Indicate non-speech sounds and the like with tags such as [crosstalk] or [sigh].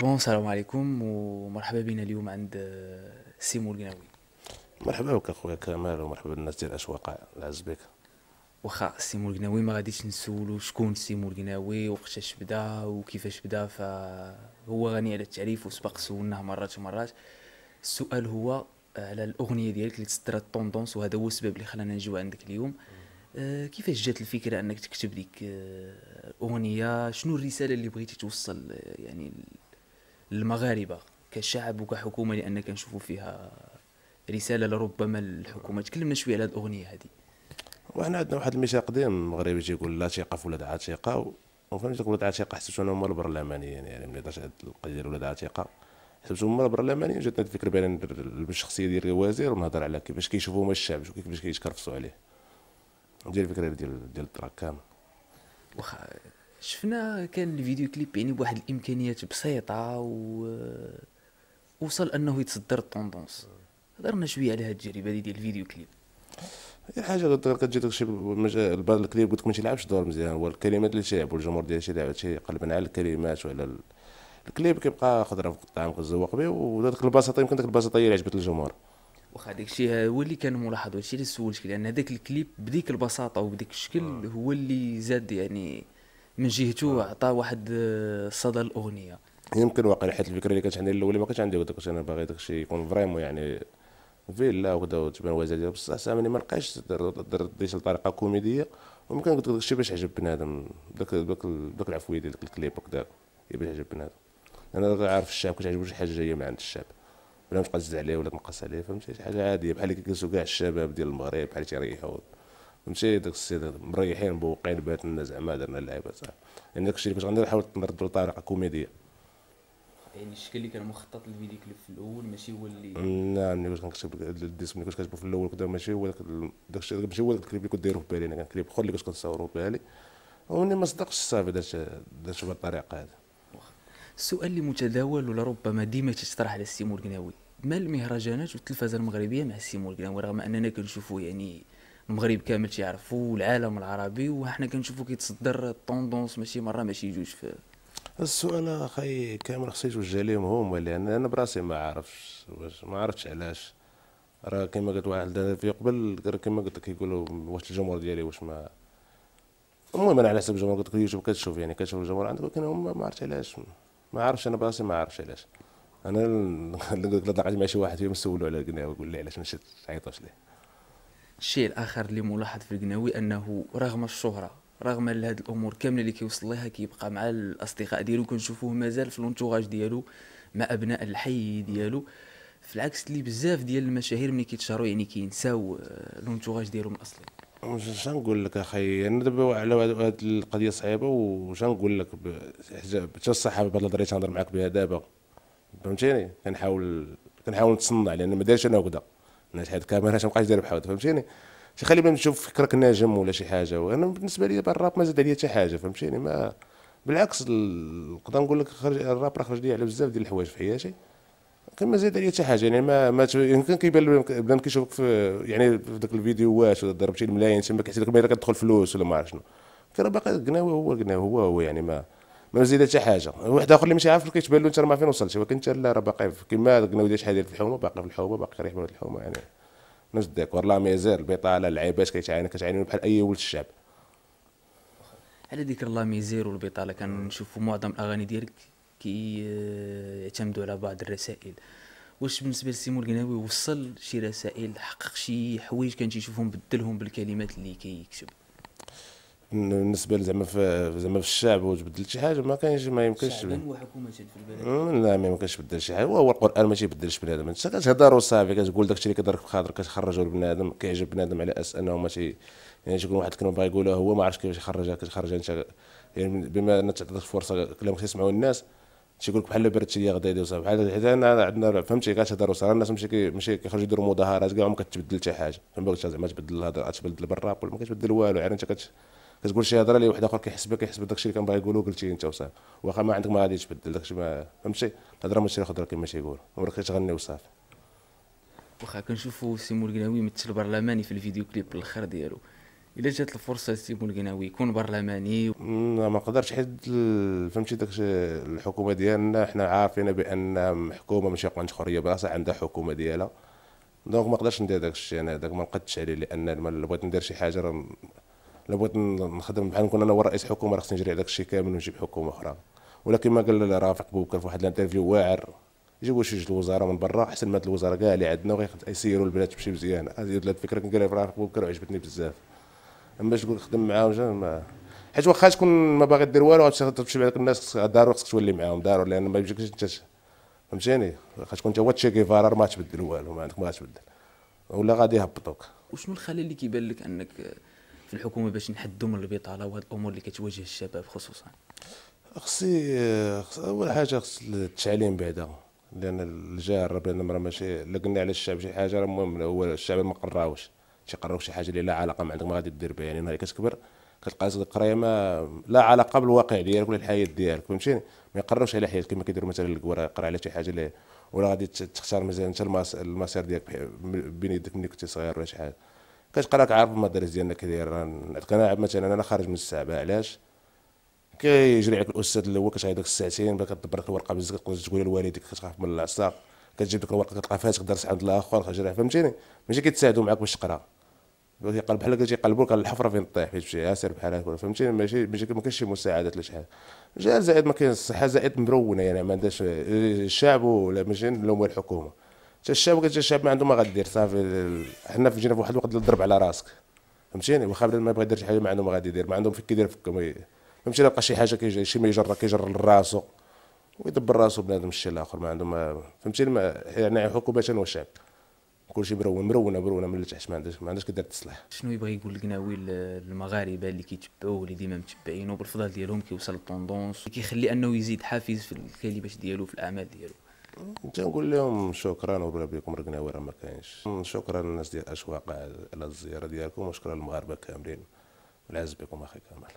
بون السلام عليكم ومرحبا بنا اليوم عند سيمو القناوي مرحبا بك اخويا كمال ومرحبا بالناس ديال اشواق العز بك واخا سيمو القناوي ما غاديش نسولو شكون سيمو القناوي وقتاش بدا وكيفاش بدا فهو غني على التعريف وسبق سولناه مرات ومرات السؤال هو على الاغنيه ديالك اللي تصدرت طوندونس وهذا هو السبب اللي خلانا نجيو عندك اليوم م. آه، كيفاش جات الفكره انك تكتب ديك الاغنيه آه، شنو الرساله اللي بغيتي توصل آه، يعني للمغاربه كشعب وكحكومه لان كنشوفوا فيها رساله لربما الحكومه تكلمنا شويه على الاغنيه هذه وحنا عندنا واحد المثال قديم مغربي تيقول لا ثقه في ولاد عتيقه وفهمت تقول ولاد عتيقه حسبت انا هما البرلمانيين يعني, يعني ملي دارت هاد القضيه ولاد عتيقه حسبت هما البرلمانيين جاتنا الفكره بان الشخصيه ديال الوزير ونهضر على كيفاش كيشوفوا هما الشعب وكيفاش كيتكرفصوا عليه ديال الفكره ديال ديال التراك كامل واخا شفنا كان الفيديو كليب يعني بواحد الامكانيات بسيطه و وصل انه يتصدر الطوندونس هضرنا شويه على هذه التجربه ديال الفيديو كليب هي حاجه كتجي الشيء البال الكليب قلت لك ما تيلعبش دور مزيان هو الكلمات اللي تيلعبوا الجمهور ديال شي لعبه قلبا على الكلمات وعلى الكليب كيبقى خضره في الطعام كتزوق به وداك البساطه يمكن ديك البساطه هي اللي عجبت الجمهور واخا هذاك الشيء هو اللي كان ملاحظ هادشي اللي سولتك لان هذاك الكليب بديك البساطه وبديك الشكل آه. هو اللي زاد يعني من جهته عطى واحد صدى الاغنيه يمكن واقع حيت الفكره اللي كانت عندي الاولى ما كانتش عندي داك انا باغي داكشي الشيء يكون فريمون يعني فيلا وكذا وتبان وزاد بصح سامني ما لقاش ديتها بطريقه كوميديه ويمكن قلت داك الشيء باش عجب بنادم داك داك داك العفويه ديال الكليب وكذا باش عجب بنادم انا عارف الشعب كتعجبو شي حاجه جايه من عند الشعب ولا متقزز عليه ولا تنقص عليه فهمتي شي حاجه عاديه بحال اللي كيجلسوا كاع الشباب ديال المغرب بحال تيريحوا فهمتي داك السيد مريحين مبوقين باتنا زعما درنا اللعيبه صح يعني داك الشيء اللي باش غندير حاولت نردو بطريقه كوميديه يعني الشكل اللي كان مخطط للفيديو كليب في الاول ماشي هو اللي لا ملي كنت كنكتب الديسك ملي كنت كنكتبو في الاول كنت ماشي هو داك الشيء ماشي هو داك الكليب اللي كنت في بالي انا يعني كان كليب اخر اللي كنت كنصورو في بالي ومني ما صدقش الصافي درت درت الطريقه هذه السؤال اللي متداول ولربما ديما تتطرح على السي مرقناوي مال المهرجانات والتلفزه المغربيه مع سيمو كلام رغم اننا كنشوفوا يعني المغرب كامل تيعرفوا والعالم العربي وحنا كنشوفوا كيتصدر الطوندونس ماشي مره ماشي جوج في السؤال اخي كامل خصو يتوجه ليهم هما لان انا براسي ما عارفش واش ما عرفتش علاش راه كما قلت واحد في قبل كما قلت لك يقولوا واش الجمهور ديالي واش ما المهم انا على حسب الجمهور قلت لك اليوتيوب كتشوف يعني كتشوف الجمهور عندك ولكن هما ما عرفتش علاش ما عرفتش انا براسي ما عرفتش علاش انا [laughs] قد نعرف مع شي واحد فيهم سولوا على القناوي قول لي علاش ما تعيطوش ليه الشيء الاخر اللي ملاحظ في القناوي انه رغم الشهره رغم هذه الامور كامله اللي كيوصل ليها كيبقى مع الاصدقاء ديالو كنشوفوه مازال في لونتوراج ديالو مع ابناء الحي ديالو في العكس اللي بزاف ديال المشاهير ملي كيتشهروا يعني كينساو آه، لونتوراج ديالهم الاصلي واش نقول لك اخي انا دابا على هذه القضيه صعيبه واش نقول لك حتى الصحابه بهاد الهضره تهضر معاك بها دابا فهمتيني كنحاول كنحاول نتصنع لان ما دايرش انا هكذا انا شي حد كاميرا ما بقاش داير بحال فهمتيني تخلي بان نشوف فكرك ناجم ولا شي حاجه وانا بالنسبه لي الراب ما زاد عليا حتى حاجه فهمتيني ما بالعكس نقدر نقول لك خرج الراب راه خرج لي على بزاف ديال الحوايج في حياتي كان ما زاد عليا حتى حاجه يعني ما ما يمكن يعني كيبان بلا كيشوفك في يعني في ذاك الفيديوهات ولا ضربتي الملايين تما كتحس لك كتدخل فلوس ولا ما عرف شنو كان باقي قناوي هو قناوي هو هو يعني ما ما نزيد حتى حاجه واحد اخر اللي ماشي عارف كيتبان له انت ما فين وصلتي ولكن انت لا راه باقي كما قلنا ودي شحال ديال الحومه باقي في الحومه باقي قريب من الحومه يعني نفس الديكور لا ميزير البطاله اللعيبات كيتعاني كتعاني بحال اي ولد الشعب على ذكر لا ميزير والبطاله كنشوفوا معظم الاغاني ديالك كيعتمدوا آه، على بعض الرسائل واش بالنسبه لسي مرقناوي وصل شي رسائل حقق شي حوايج كان تيشوفهم بدلهم بالكلمات اللي كيكتب كي بالنسبه زعما في زعما في الشعب وتبدل شي حاجه ما كاينش ما يمكنش شعبا وحكومه في البلد لا ما يمكنش تبدل شي حاجه هو القران ما تيبدلش بنادم انت كتهضر وصافي كتقول داكشي اللي كيضرك في خاطرك كتخرجو لبنادم كيعجب بنادم على اساس انه ماشي يعني تيكون واحد الكلمه باغي يقولها هو ما عرفش كيفاش يخرجها كتخرجها انت يعني بما ان تعطيك فرصه كلامك كيسمعوا الناس تيقول لك بحال البرد شي غدا يدوز بحال حيت انا عندنا فهمتي كتهضر وصافي الناس ماشي ماشي كيخرجوا يديروا مظاهرات كاع ما كتبدل حتى حاجه فما بغيتش زعما تبدل الهضره تبدل بالراب ولا ما كتبدل والو يعني انت كت كتقول شي هضره اللي واحد اخر كيحس بها كيحس بداكشي اللي كان باغي يقولو قلتي انت وصافي واخا ما عندك ما غادي تبدل داكشي ما فهمتي الهضره ماشي خضره كما تيقولوا ولكن تغني وصافي واخا كنشوفو سيمو القناوي يمثل برلماني في الفيديو كليب الاخر ديالو الا جات الفرصه سيمو القناوي يكون برلماني ما نقدرش حيت فهمتي داك الحكومه ديالنا حنا عارفين بان محكومه ماشي قوانين حريه براسها عندها حكومه ديالها دونك ما نقدرش ندير داك الشيء انا داك ما نقدش عليه لان بغيت ندير شي حاجه راه لو بغيت نخدم بحال نكون انا هو رئيس حكومه راه خصني نجري على داك الشيء كامل ونجيب حكومه اخرى ولكن ما قال رافق بوب كان في واحد الانترفيو واعر جيبوا شي الوزراء من برا احسن ما الوزراء كاع اللي عندنا ويسيروا البلاد تمشي مزيان هذه الفكره كنقالها في رافق بوب وعجبتني بزاف اما باش تقول خدم معاهم ما حيت واخا تكون ما باغي دير والو تمشي مع الناس دارو خصك تولي معاهم دارو لان ما يجيكش انت فهمتيني واخا تكون انت هو تشي كيفارا ما تبدل والو ما عندك ما تبدل ولا غادي يهبطوك وشنو الخلل اللي كيبان لك انك في الحكومه باش نحدوا من البطاله وهاد الامور اللي كتواجه الشباب خصوصا خصي اول حاجه خص التعليم بعدا لان الجهه الربانه راه ماشي الا قلنا على الشعب شي حاجه راه المهم هو الشعب ما قراوش تيقراو شي حاجه اللي لا علاقه ما عندك ما غادي دير بها يعني نهار كتكبر كتلقى راسك القرايه ما لا علاقه بالواقع ديالك ولا الحياه ديالك فهمتيني ما يقراوش على حياتك كما كيديروا مثلا الكوره يقرا على شي حاجه اللي ولا غادي تختار مثلا انت المسار ديالك بين يدك ملي كنت صغير ولا شي حاجه كتبقى عارف المدارس ديالنا كداير كنلعب مثلا انا خارج من الساعه علاش كيجري عليك الاستاذ الاول كتعيط ديك الساعتين باغي كدبر لك الورقه بزاف كتقول تقول لوالدك كتخاف من العصا كتجيب ديك الورقه كتلقى فيها تقدر عند الاخر كتجري فهمتيني ماشي كيتساعدوا معاك باش تقرا كيقلب بحال كتجي يقلبوا لك الحفره فين طيح فين تمشي سير بحال هكا فهمتيني ماشي ما كاينش شي مساعدات ولا شي حاجه جا زائد ما كاين الصحه زائد مرونه يعني ما عندهاش الشعب آه، ولا ماشي الحكومه حتى الشاب حتى الشاب ما عنده ما غادير صافي حنا في جينا في واحد الوقت ضرب على راسك فهمتيني واخا ما يبغى يدير شي حاجه ما عنده ما غادي يدير ما عندهم فيك كيدير فكهم فهمتيني لقى شي حاجه كيجي شي ما يجر كيجر لراسو ويدبر راسو بنادم الشيء الاخر ما عنده ما فهمتيني ما يعني حكومه وشعب كلشي مرون مرونه مرونه من التحت ما عندهاش ما عندهاش كدير تصلح شنو يبغي يقول لك ناوي المغاربه اللي كيتبعوه اللي ديما متبعينه بالفضل ديالهم كيوصل للطوندونس كيخلي انه يزيد حافز في الكلمات ديالو في الاعمال ديالو تنقول لهم شكرا وبلا بكم ركناوي راه ما كاينش شكرا للناس ديال اشواق على الزياره ديالكم وشكرا للمغاربه كاملين العز بكم اخي كامل